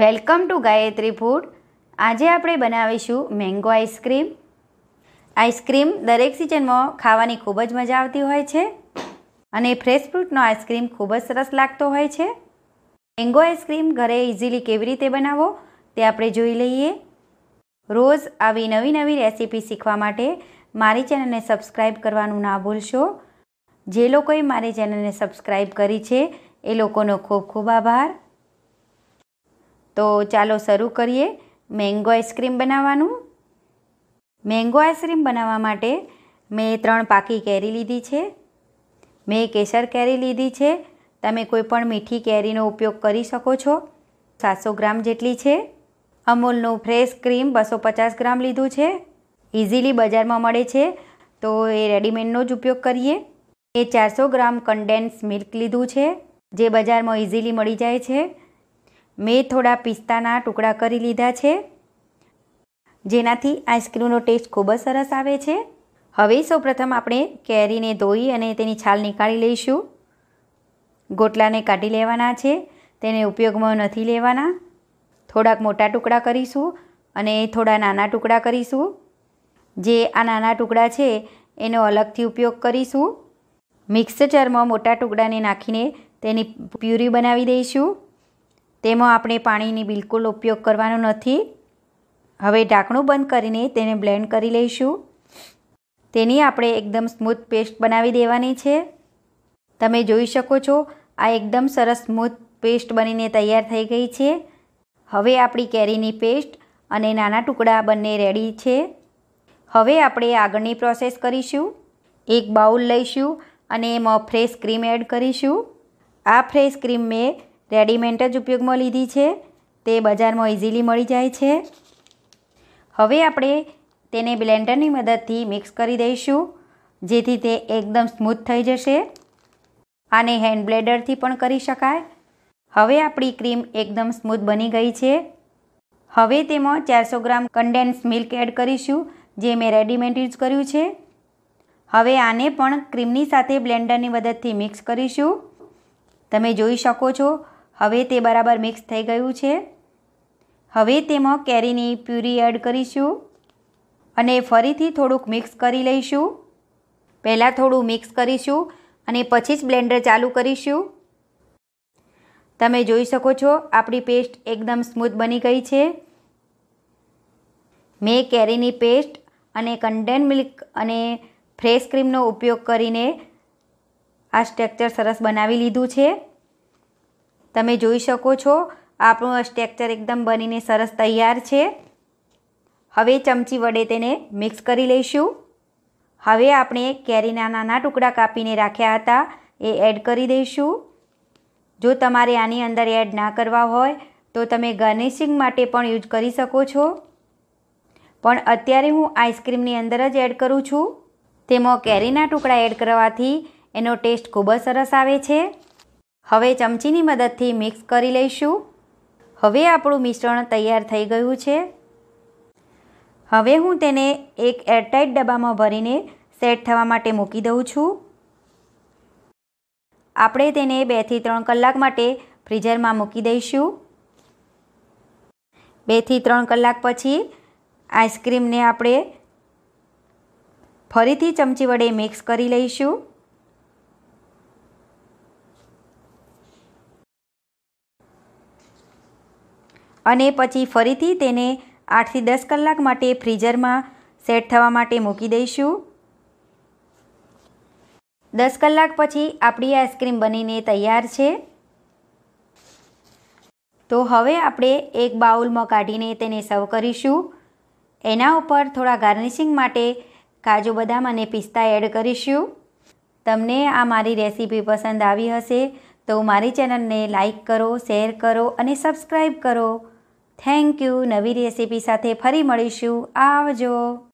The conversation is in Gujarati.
વેલકમ ટુ ગાયત્રી ફૂડ આજે આપણે બનાવીશું મેંગો આઈસક્રીમ આઈસક્રીમ દરેક સિઝનમાં ખાવાની ખૂબ જ મજા આવતી હોય છે અને ફ્રેશ ફ્રૂટનો આઈસક્રીમ ખૂબ જ સરસ લાગતો હોય છે મેંગો આઈસક્રીમ ઘરે ઇઝીલી કેવી રીતે બનાવો તે આપણે જોઈ લઈએ રોજ આવી નવી નવી રેસીપી શીખવા માટે મારી ચેનલને સબસ્ક્રાઈબ કરવાનું ના ભૂલશો જે લોકોએ મારી ચેનલને સબસ્ક્રાઈબ કરી છે એ લોકોનો ખૂબ ખૂબ આભાર તો ચાલો શરૂ કરીએ મેંગો આઈસ્ક્રીમ બનાવવાનું મેંગો આઈસ્ક્રીમ બનાવવા માટે મેં ત્રણ પાકી કેરી લીધી છે મેં કેસર કેરી લીધી છે તમે કોઈપણ મીઠી કેરીનો ઉપયોગ કરી શકો છો સાતસો ગ્રામ જેટલી છે અમૂલનું ફ્રેશ ક્રીમ બસો પચાસ ગ્રામ લીધું છે ઇઝીલી બજારમાં મળે છે તો એ રેડીમેડનો જ ઉપયોગ કરીએ એ ચારસો ગ્રામ કન્ડેન્સ મિલ્ક લીધું છે જે બજારમાં ઇઝીલી મળી જાય છે મેં થોડા પિસ્તાના ટુકડા કરી લીધા છે જેનાથી આઈસક્રીમનો ટેસ્ટ ખૂબ જ સરસ આવે છે હવે સૌપ્રથમ આપણે કેરીને ધોઈ અને તેની છાલ નીકાળી લઈશું ગોટલાને કાઢી લેવાના છે તેને ઉપયોગમાં નથી લેવાના થોડાક મોટા ટુકડા કરીશું અને થોડા નાના ટુકડા કરીશું જે આ નાના ટુકડા છે એનો અલગથી ઉપયોગ કરીશું મિક્સચરમાં મોટા ટુકડાને નાખીને તેની પ્યુરી બનાવી દઈશું તેમાં આપણે પાણીની બિલકુલ ઉપયોગ કરવાનો નથી હવે ઢાંકણું બંધ કરીને તેને બ્લેન્ડ કરી લઈશું તેની આપણે એકદમ સ્મૂથ પેસ્ટ બનાવી દેવાની છે તમે જોઈ શકો છો આ એકદમ સરસ સ્મૂથ પેસ્ટ બનીને તૈયાર થઈ ગઈ છે હવે આપણી કેરીની પેસ્ટ અને નાના ટુકડા બંને રેડી છે હવે આપણે આગળની પ્રોસેસ કરીશું એક બાઉલ લઈશું અને એમાં ફ્રેશ ક્રીમ એડ કરીશું આ ફ્રેશ ક્રીમ મેં રેડીમેન્ટ જ ઉપયોગમાં લીધી છે તે બજારમાં ઇઝીલી મળી જાય છે હવે આપણે તેને બ્લેન્ડરની મદદથી મિક્સ કરી દઈશું જેથી તે એકદમ સ્મૂથ થઈ જશે આને હેન્ડ બ્લેડરથી પણ કરી શકાય હવે આપણી ક્રીમ એકદમ સ્મૂથ બની ગઈ છે હવે તેમાં ચારસો ગ્રામ કન્ડેન્સ મિલ્ક એડ કરીશું જે મેં રેડીમેડ યુઝ કર્યું છે હવે આને પણ ક્રીમની સાથે બ્લેન્ડરની મદદથી મિક્સ કરીશું તમે જોઈ શકો છો હવે તે બરાબર મિક્સ થઈ ગયું છે હવે તેમાં કેરીની પ્યુરી એડ કરીશું અને ફરીથી થોડુંક મિક્સ કરી લઈશું પહેલાં થોડું મિક્સ કરીશું અને પછી જ બ્લેન્ડર ચાલુ કરીશું તમે જોઈ શકો છો આપણી પેસ્ટ એકદમ સ્મૂથ બની ગઈ છે મેં કેરીની પેસ્ટ અને કન્ડેન મિલ્ક અને ફ્રેશ ક્રીમનો ઉપયોગ કરીને આ સ્ટ્રક્ચર સરસ બનાવી લીધું છે તમે જોઈ શકો છો આપણું સ્ટ્રેક્ચર એકદમ બનીને સરસ તૈયાર છે હવે ચમચી વડે તેને મિક્સ કરી લઈશું હવે આપણે કેરીના નાના ટુકડા કાપીને રાખ્યા હતા એ એડ કરી દઈશું જો તમારે આની અંદર એડ ના કરવા હોય તો તમે ગાર્નિશિંગ માટે પણ યુઝ કરી શકો છો પણ અત્યારે હું આઈસ્ક્રીમની અંદર જ એડ કરું છું તેમાં કેરીના ટુકડા એડ કરવાથી એનો ટેસ્ટ ખૂબ જ સરસ આવે છે હવે ચમચીની મદદથી મિક્સ કરી લઈશું હવે આપણું મિશ્રણ તૈયાર થઈ ગયું છે હવે હું તેને એક એરટાઇટ ડબ્બામાં ભરીને સેટ થવા માટે મૂકી દઉં છું આપણે તેને બેથી ત્રણ કલાક માટે ફ્રીઝરમાં મૂકી દઈશું બેથી ત્રણ કલાક પછી આઈસ્ક્રીમને આપણે ફરીથી ચમચી વડે મિક્સ કરી લઈશું અને પછી ફરીથી તેને આઠથી દસ કલાક માટે ફ્રીઝરમાં સેટ થવા માટે મૂકી દઈશું દસ કલાક પછી આપણી આઈસ્ક્રીમ બનીને તૈયાર છે તો હવે આપણે એક બાઉલમાં કાઢીને તેને સર્વ કરીશું એના ઉપર થોડા ગાર્નિશિંગ માટે કાજુ બદામ અને પિસ્તા એડ કરીશું તમને આ મારી રેસીપી પસંદ આવી હશે તો મારી ચેનલને લાઇક કરો શેર કરો અને સબસ્ક્રાઈબ કરો થેન્ક યુ નવી રેસીપી સાથે ફરી મળીશું આવજો